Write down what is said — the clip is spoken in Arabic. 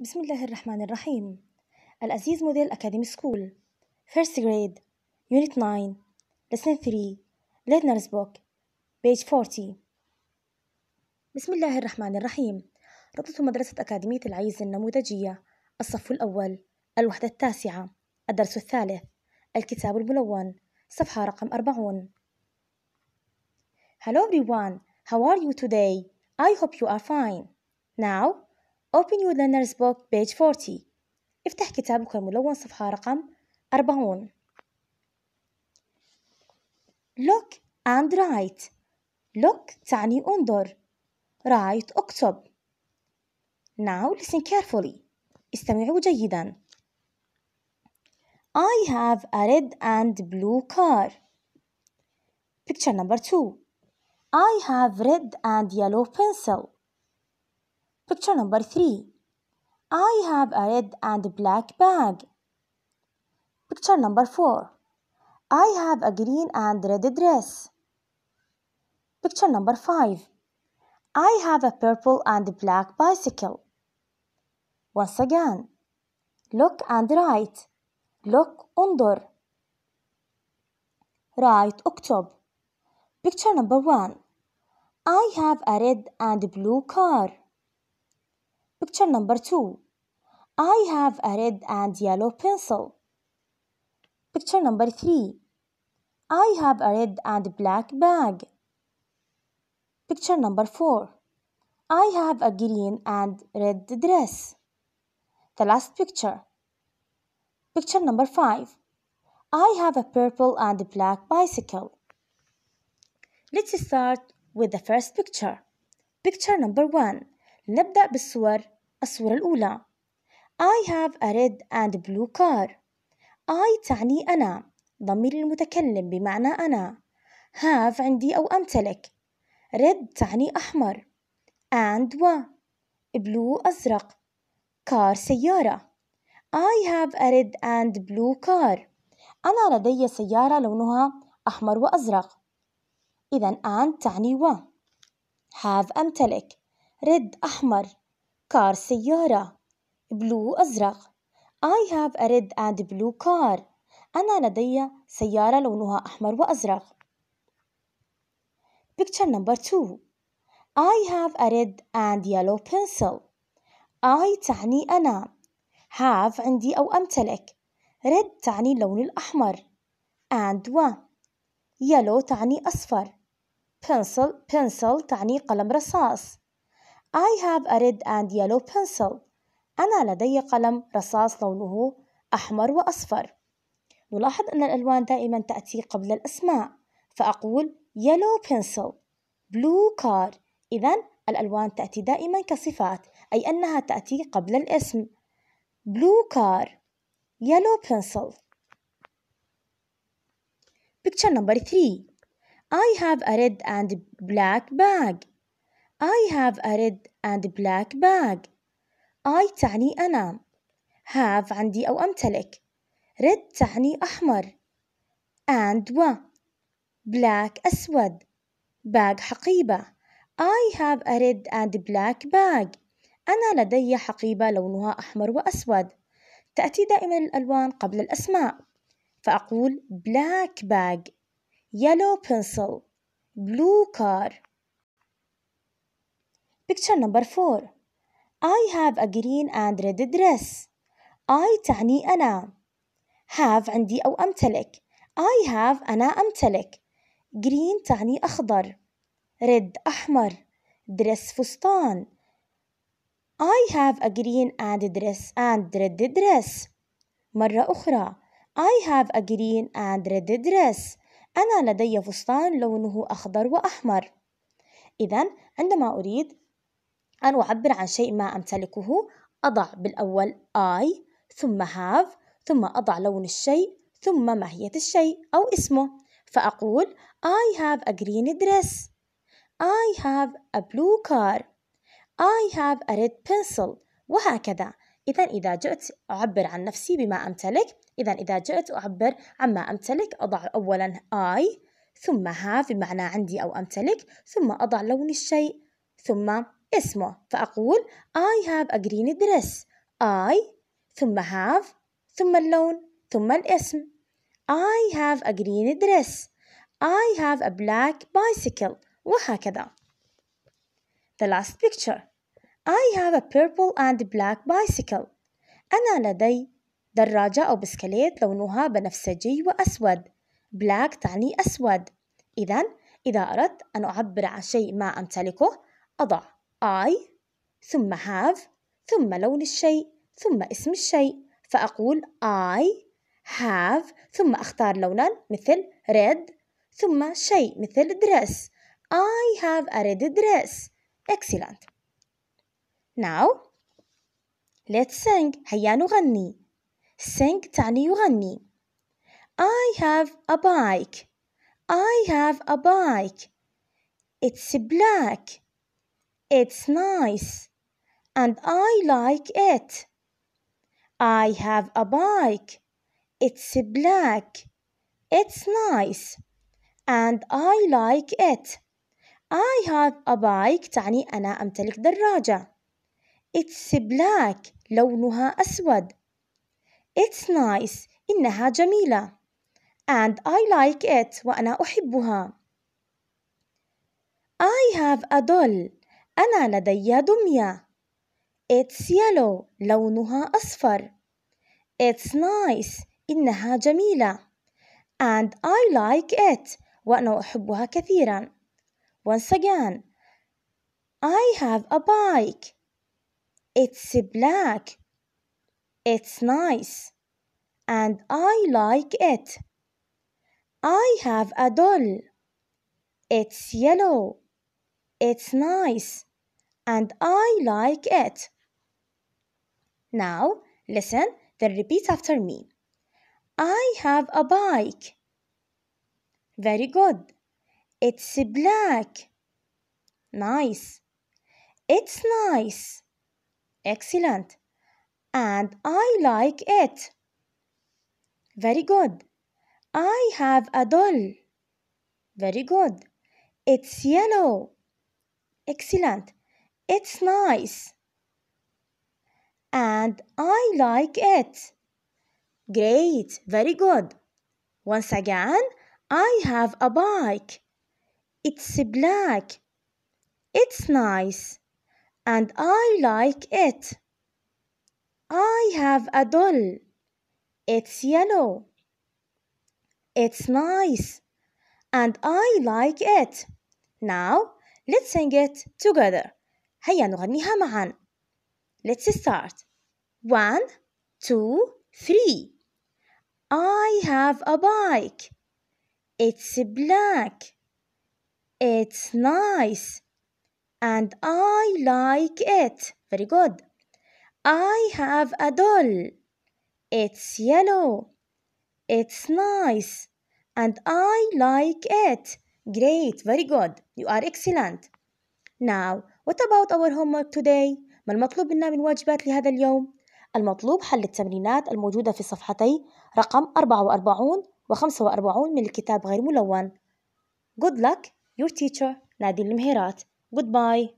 بسم الله الرحمن الرحيم الأزيز موديل أكاديمي سكول First grade Unit 9 Lesson 3 Learner's Book Page 40 بسم الله الرحمن الرحيم ربطة مدرسة أكاديمية العيز النموذجية الصف الأول الوحدة التاسعة الدرس الثالث الكتاب الملون صفحة رقم 40 Hello everyone, how are you today? I hope you are fine. Now, Open your learner's book page 40 افتح كتابك الملون صفحة رقم 40 Look and write Look تعني انظر Write اكتب Now listen carefully استمعوا جيدا I have a red and blue car Picture number 2 I have red and yellow pencil Picture number 3. I have a red and black bag. Picture number 4. I have a green and red dress. Picture number 5. I have a purple and black bicycle. Once again, look and write. Look, under. Write, اكتب. Picture number 1. I have a red and blue car. Picture number 2. I have a red and yellow pencil. Picture number 3. I have a red and black bag. Picture number 4. I have a green and red dress. The last picture. Picture number 5. I have a purple and black bicycle. Let's start with the first picture. Picture number 1. نبدأ بالصور الصورة الأولى I have a red and blue car I تعني أنا ضمير المتكلم بمعنى أنا have عندي أو أمتلك red تعني أحمر and و blue أزرق car سيارة I have a red and blue car أنا لدي سيارة لونها أحمر وأزرق إذا and تعني و have أمتلك red أحمر car سيارة blue أزرق I have a red and blue car أنا لدي سيارة لونها أحمر وأزرق Picture number two I have a red and yellow pencil I تعني أنا have عندي أو أمتلك red تعني اللون الأحمر and و yellow تعني أصفر pencil pencil تعني قلم رصاص I have a red and yellow pencil. أنا لدي قلم رصاص لونه أحمر وأصفر. نلاحظ أن الألوان دائما تأتي قبل الأسماء، فأقول yellow pencil, blue car. إذا الألوان تأتي دائما كصفات، أي أنها تأتي قبل الاسم. blue car, yellow pencil. Picture number three. I have a red and black bag. I have a red and black bag. I تعني أنا. have عندي أو أمتلك. red تعني أحمر. and و. black أسود. bag حقيبة. I have a red and black bag. أنا لدي حقيبة لونها أحمر وأسود. تأتي دائما الألوان قبل الأسماء. فأقول black bag, yellow pencil, blue car. Picture number 4 I have a green and red dress. I تعني أنا. have عندي أو أمتلك. I have أنا أمتلك. green تعني أخضر. red أحمر. dress فستان. I have a green and dress and red dress. مرة أخرى I have a green and red dress. أنا لدي فستان لونه أخضر وأحمر. إذا عندما أريد أن أعبر عن شيء ما أمتلكه أضع بالأول I ثم have ثم أضع لون الشيء ثم ماهية الشيء أو اسمه فأقول I have a green dress I have a blue car I have a red pencil وهكذا إذا إذا جئت أعبر عن نفسي بما أمتلك إذا إذا جئت أعبر عما أمتلك أضع أولا I ثم have بمعنى عندي أو أمتلك ثم أضع لون الشيء ثم اسمه فأقول I have a green dress I ثم have ثم اللون ثم الاسم I have a green dress I have a black bicycle وهكذا The last picture I have a purple and black bicycle أنا لدي دراجة أو بسكليت لونها بنفسجي وأسود black تعني أسود إذا إذا أردت أن أعبر عن شيء ما أمتلكه أضع I ثم have ثم لون الشيء ثم اسم الشيء فأقول I have ثم أختار لونا مثل red ثم شيء مثل dress I have a red dress excellent now let's sing هيا نغني sing تعني يغني I have a bike I have a bike It's black It's nice and I like it. I have a bike. It's black. It's nice and I like it. I have a bike تعني أنا أمتلك دراجة. It's black لونها أسود. It's nice إنها جميلة. And I like it وأنا أحبها. I have a doll. أنا لدي دمية. It's yellow. لونها أصفر. It's nice. إنها جميلة. And I like it. وأنا أحبها كثيرا. Once again. I have a bike. It's black. It's nice. And I like it. I have a doll. It's yellow. It's nice and I like it. Now, listen, then repeat after me. I have a bike. Very good. It's black. Nice. It's nice. Excellent. And I like it. Very good. I have a doll. Very good. It's yellow. Excellent. It's nice. And I like it. Great, very good. Once again, I have a bike. It's black. It's nice. And I like it. I have a doll. It's yellow. It's nice. And I like it. Now, let's sing it together. هيا نغنيها معا Let's start One, two, three I have a bike It's black It's nice and I like it. Very good. I have a doll. It's yellow. It's nice. And I like it. Great. Very good. You are excellent. Now What about our homework today? ما المطلوب منا من واجبات لهذا اليوم؟ المطلوب حل التمرينات الموجودة في صفحتي رقم 44 و 45 من الكتاب غير ملون. Good luck, your teacher, نادي المهيرات. Goodbye.